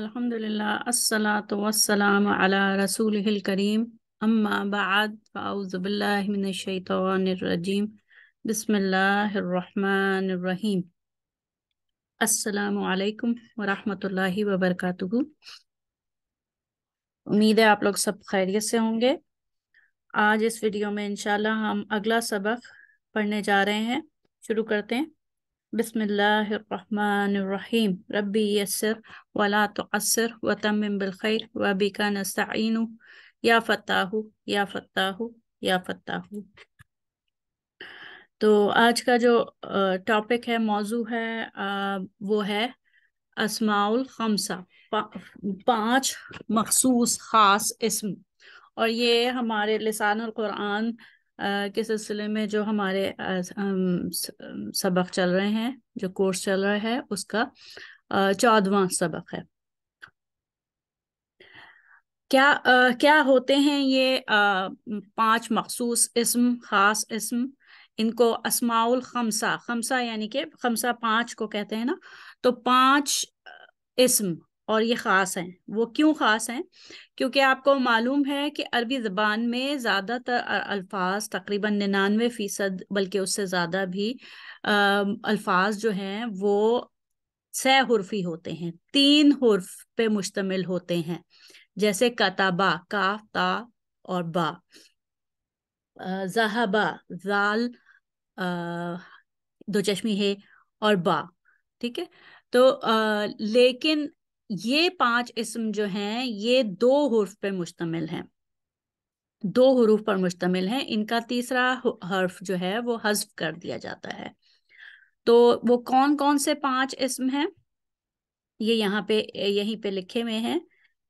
अल्हम्दुलिल्लाह अस्सलातु करीम अम्मा बाद फ़ाउज़ु बिल्लाहि मिनश शैतानिर रजीम उम्मीद है आप लोग सब खैरियत से होंगे आज इस वीडियो में इनशाला हम अगला सबक पढ़ने जा रहे हैं शुरू करते हैं बिसमीम रबी यसर वला तसर वतम बिलखैर वबिका नस्तीन या फ़ताहु या फ़ताहु या फ़ताहु तो आज का जो टॉपिक है मौजू है वो है असमाउल खमसा पा, पाँच मखसूस ख़ास इसम और ये हमारे लसान कुरान के सिलसिले में जो हमारे सबक चल रहे हैं जो कोर्स चल रहा है उसका चौदवा सबक है क्या आ, क्या होते हैं ये आ, पांच मखसूस इसम खास इसम इनको असमाउल खमसा खमसा यानी कि खमसा पांच को कहते हैं ना तो पांच इसम और ये ख़ास हैं वो क्यों ख़ास हैं क्योंकि आपको मालूम है कि अरबी ज़बान में ज़्यादातर अल्फाज तकरीबन निन्यानवे फ़ीसद बल्कि उससे ज़्यादा भी अल्फाज जो हैं वो सह हरफी होते हैं तीन हरफ पे मुश्तमिल होते हैं जैसे कताबा काफ ता और बा जहाबा जाल दो चश्मी है और बा ठीक है तो आ, लेकिन ये पांच इसम जो हैं ये दो हर्फ पे मुश्तमिल हैं दो हरूफ पर मुश्तमिल हैं इनका तीसरा हर्फ जो है वो हजफ कर दिया जाता है तो वो कौन कौन से पांच इसम हैं ये यहाँ पे यहीं पे लिखे हुए हैं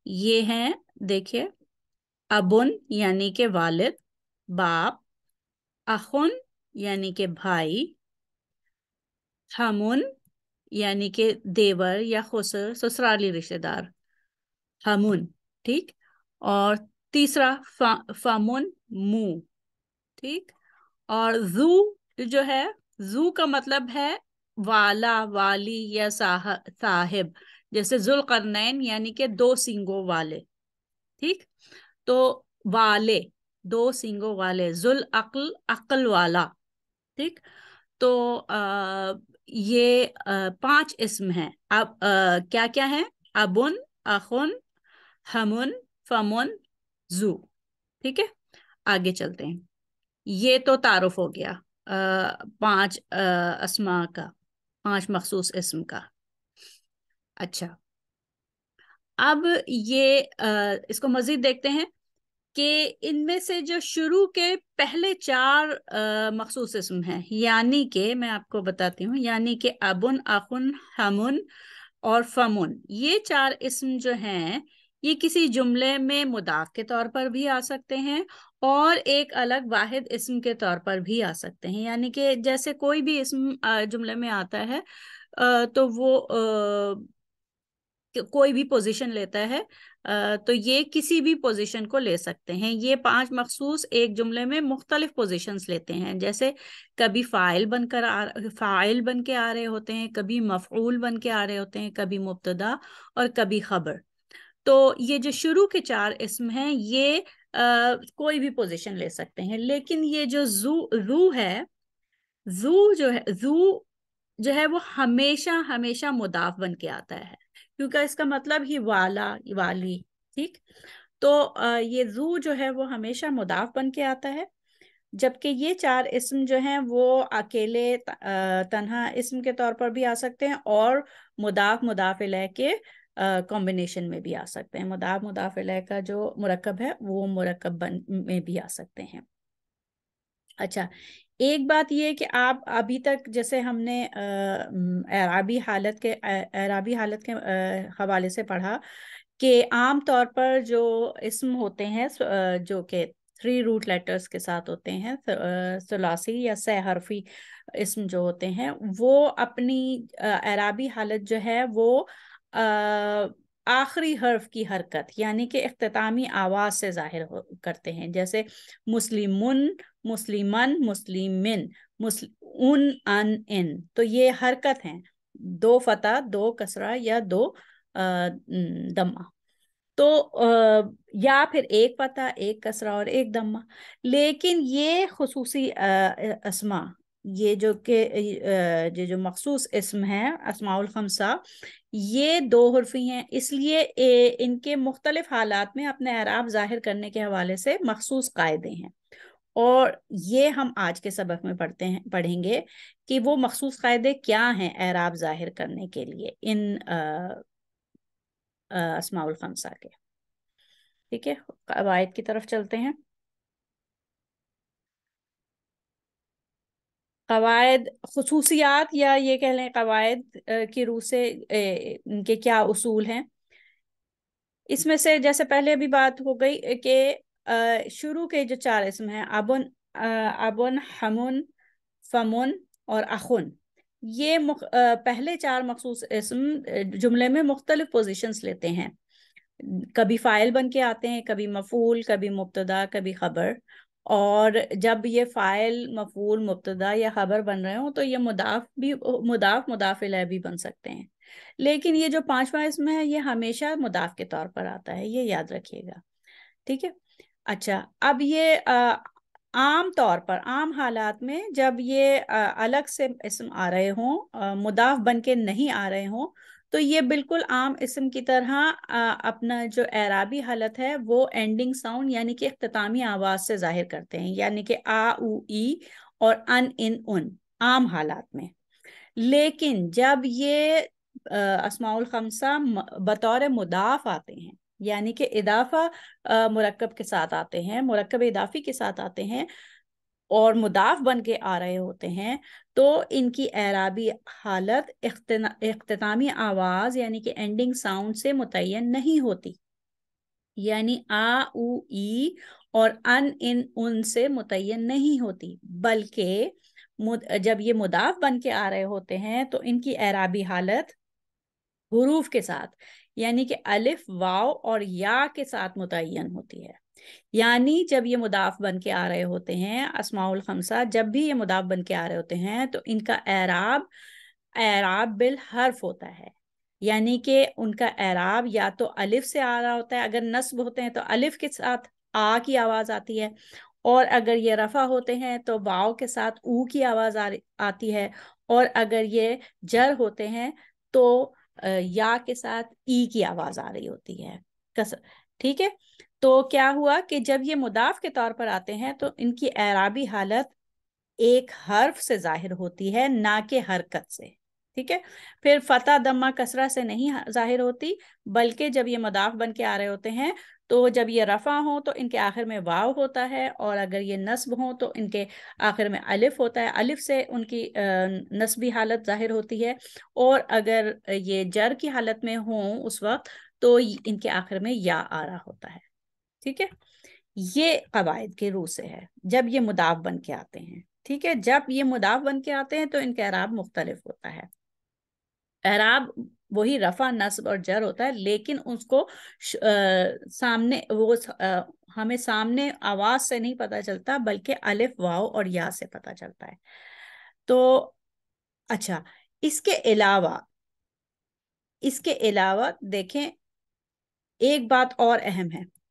ये हैं देखिए अबुन यानी के वालिद बाप अखुन यानी के भाई हमुन यानी के देवर या खुसर ससुराली रिश्तेदार हमुन ठीक और तीसरा फा, फामुन मुंह ठीक और जू जो है जू का मतलब है वाला वाली या साह, साहिब जैसे जुलकरनैन यानी के दो सिंगों वाले ठीक तो वाले दो सिंगों वाले जुल अकल अकल वाला ठीक तो अः ये पांच इसम हैं अब क्या क्या है अबुन अखुन हमुन फमुन जू ठीक है आगे चलते हैं ये तो तारुफ हो गया आ, पांच असमा का पांच मखसूस इसम का अच्छा अब ये आ, इसको मजीद देखते हैं कि इनमें से जो शुरू के पहले चार मखसूस इसम हैं यानी कि मैं आपको बताती हूँ यानी कि अबुन अखुन हमन और फमुन ये चार इसम जो हैं ये किसी जुमले में मुदाफ के तौर पर भी आ सकते हैं और एक अलग वाहिद इसम के तौर पर भी आ सकते हैं यानी कि जैसे कोई भी इसम जुमले में आता है तो वो कोई भी पोजीशन लेता है तो ये किसी भी पोजीशन को ले सकते हैं ये पांच मखसूस एक जुमले में मुख्तलिफ पोजीशंस लेते हैं जैसे कभी फ़ाइल बनकर आ फ़ाइल बन के आ रहे होते हैं कभी मफूल बन के आ रहे होते हैं कभी मुबतदा और कभी खबर तो ये जो शुरू के चार इसम हैं ये आ, कोई भी पोजीशन ले सकते हैं लेकिन ये जो जू जू है जू जो है जू जो है वो हमेशा हमेशा मुदाफ बन के आता है क्योंकि इसका मतलब ही वाला वाली ठीक तो ये जू जो है वो हमेशा मुदाफ बन के आता है जबकि ये चार इसम जो हैं वो अकेले तन्हा इसम के तौर पर भी आ सकते हैं और मुदाफ मुदाफिल के कॉम्बिनेशन में भी आ सकते हैं मुदाफ मुदाफिल का जो मुरकब है वो मुरकब बन में भी आ सकते हैं अच्छा एक बात ये कि आप अभी तक जैसे हमने अराबी हालत के अराबी हालत के हवाले से पढ़ा कि आम तौर पर जो इसम होते हैं जो कि थ्री रूट लेटर्स के साथ होते हैं सलासी या सहरफी इसम जो होते हैं वो अपनी अराबी हालत जो है वो आखिरी हर्फ की हरकत यानी कि अख्तामी आवाज़ से जाहिर करते हैं जैसे मुस्लिम मुस्लिमन मुस्लिम उन अन इन तो ये हरकत हैं दो फतः दो कसरा या दो दमा तो आ, या फिर एक फता एक कसरा और एक दमा लेकिन ये खसूसी असमा ये जो के ये जो मखसूस इसम है असमाउल खमसा ये दो हरफी हैं इसलिए ए, इनके मुख्तलिफ हालात में अपने आराब जाहिर करने के हवाले से मखसूस कायदे हैं और ये हम आज के सबक में पढ़ते हैं पढ़ेंगे कि वो मखसूस कायदे क्या हैं एराब जाहिर करने के लिए इन असमाउल खमसा के ठीक है कवायद की तरफ चलते हैं कवायद खसूसियात या ये कह लें कवायद की रूह से इनके क्या उसूल हैं इसमें से जैसे पहले भी बात हो गई कि शुरू के जो चार इसम हैं अबन अबन हमन फमुन और अखुन ये मुख, पहले चार मखसूस इसम जुमले में मुख्तलिफ पोजिशंस लेते हैं कभी फ़ाइल बन के आते हैं कभी मफूल कभी मुबतदा कभी खबर और जब ये फाइल मफूल मुबतदा या खबर बन रहे हो तो ये मुदाफ भी मुदाफ मुदाफिल भी बन सकते हैं लेकिन ये जो पांचवा इसमें है ये हमेशा मुदाफ के तौर पर आता है ये याद रखिएगा ठीक है अच्छा अब ये आ, आम तौर पर आम हालात में जब ये आ, अलग से इसम आ रहे हों मुदाफ बन के नहीं आ रहे हों तो ये बिल्कुल आम इसम की तरह आ, अपना जो एराबी हालत है वो एंडिंग साउंड यानी कि अख्तामी आवाज से जाहिर करते हैं यानी कि आ ऊ ई और अन इन उन आम हालात में लेकिन जब ये असमाउल खमसा बतौर मुदाफ आते हैं यानी कि इदाफा मुरकब के साथ आते हैं मुरकब इदाफी के साथ आते हैं और मुदाफ बन के आ रहे होते हैं तो इनकी एराबी हालत अख्तामी आवाज़ यानी कि एंडिंग साउंड से मुतन नहीं होती यानी आ उ, ई और अन इन उन से मुतन नहीं होती बल्कि जब ये मुदाफ बन के आ रहे होते हैं तो इनकी एराबी हालत हरूफ के साथ यानी कि अलिफ वाव और या के साथ मुतन होती है यानी जब ये मुदाफ बन के आ रहे होते हैं असमाउल खमसा जब भी ये मुदाफ बन के आ रहे होते हैं तो इनका एराब एराब बिल हर्फ होता है यानी कि उनका एराब या तो अलिफ से आ रहा होता है अगर नस्ब होते हैं तो अलिफ के साथ आ की आवाज़ आती है और अगर ये रफ़ा होते हैं तो वाव के साथ ऊ की आवाज़ आ आती है और अगर ये जर होते हैं तो या के साथ ई की आवाज़ आ रही होती है कस ठीक है तो क्या हुआ कि जब ये मुदाफ के तौर पर आते हैं तो इनकी एराबी हालत एक हर्फ से जाहिर होती है ना कि हरकत से ठीक है फिर फता दम्मा कसरा से नहीं जाहिर होती बल्कि जब ये मुदाफ बन के आ रहे होते हैं तो जब ये रफ़ा हो तो इनके आखिर में वाव होता है और अगर ये नस्ब हो तो इनके आखिर में अलिफ होता है अलिफ से उनकी नस्बी हालत जाहिर होती है और अगर ये जर की हालत में हो उस वक्त तो इनके आखिर में या आ रहा होता है ठीक है ये कवायद के रू से है जब ये मुदाफ बन के आते हैं ठीक है जब ये मुदाफ बन के आते हैं तो इनका एराब मुख्तलिफ होता है एराब वही रफा नस्ब और जर होता है लेकिन उसको आ, सामने वो आ, हमें सामने आवाज से नहीं पता चलता बल्कि अलिफ वाओ और या से पता चलता है तो अच्छा इसके अलावा इसके अलावा देखें एक बात और अहम है